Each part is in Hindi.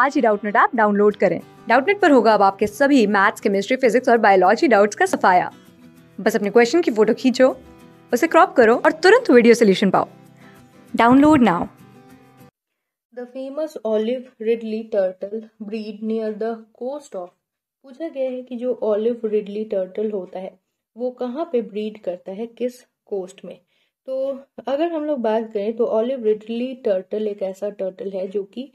आज ही डाउटनेट ऐप डाउनलोड करें डाउटनेट पर होगा अब आपके सभी मैथ्स केमिस्ट्री फिजिक्स और बायोलॉजी डाउट्स का सफाया बस अपने क्वेश्चन की फोटो खींचो उसे क्रॉप करो और तुरंत वीडियो सोल्यूशन पाओ download now the famous olive ridley turtle breed near the coast of पूछा गया है कि जो ऑलिव रिडली टर्टल होता है वो कहाँ पे ब्रीड करता है किस कोस्ट में तो अगर हम लोग बात करें तो ऑलिव रिडली टर्टल एक ऐसा टर्टल है जो कि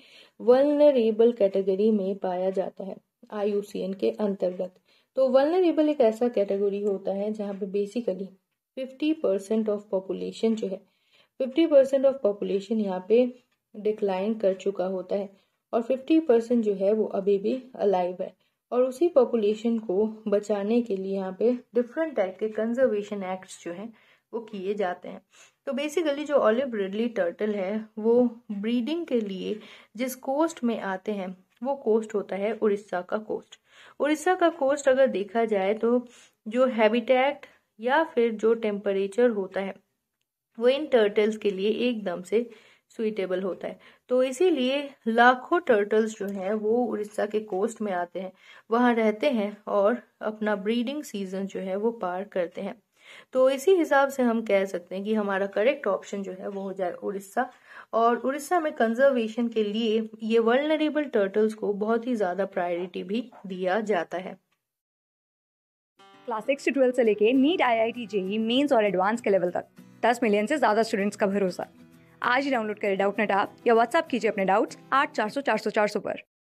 वलनरेबल कैटेगरी में पाया जाता है आई के अंतर्गत तो वलनरेबल एक ऐसा कैटेगरी होता है जहाँ पे basically fifty percent of population जो है फिफ्टी परसेंट ऑफ पॉपुलेशन यहाँ पे डिक्लाइन कर चुका होता है और फिफ्टी परसेंट जो है वो अभी भी अलाइव है और उसी पॉपुलेशन को बचाने के लिए यहाँ पे डिफरेंट टाइप के कंजर्वेशन एक्ट्स जो हैं वो किए जाते हैं तो बेसिकली जो ऑलिव रिडली टर्टल है वो ब्रीडिंग के लिए जिस कोस्ट में आते हैं वो कोस्ट होता है उड़ीसा का कोस्ट उड़ीसा का कोस्ट अगर देखा जाए तो जो हैबिटेट या फिर जो टेम्परेचर होता है वो इन टर्टल्स के लिए एकदम से सुइटेबल होता है तो इसीलिए लाखों टर्टल्स जो हैं वो उड़ीसा के कोस्ट में आते हैं वहाँ रहते हैं और अपना ब्रीडिंग सीजन जो है वो पार करते हैं तो इसी हिसाब से हम कह सकते हैं कि हमारा करेक्ट ऑप्शन जो है वो हो जाए उड़ीसा और उड़ीसा में कंजर्वेशन के लिए ये वर्नरेबल टर्टल्स को बहुत ही ज़्यादा प्रायोरिटी भी दिया जाता है क्लास सिक्स से ट्वेल्थ से लेके NEET IIT JEE mains और एडवांस के लेवल तक दस मिलियन से ज़्यादा स्टूडेंट्स का भरोसा आज ही डाउनलोड करें डाउट नेट आप या व्हाट्सअप कीजिए अपने डाउट्स आठ चार सौ चार सौ चार सौ पर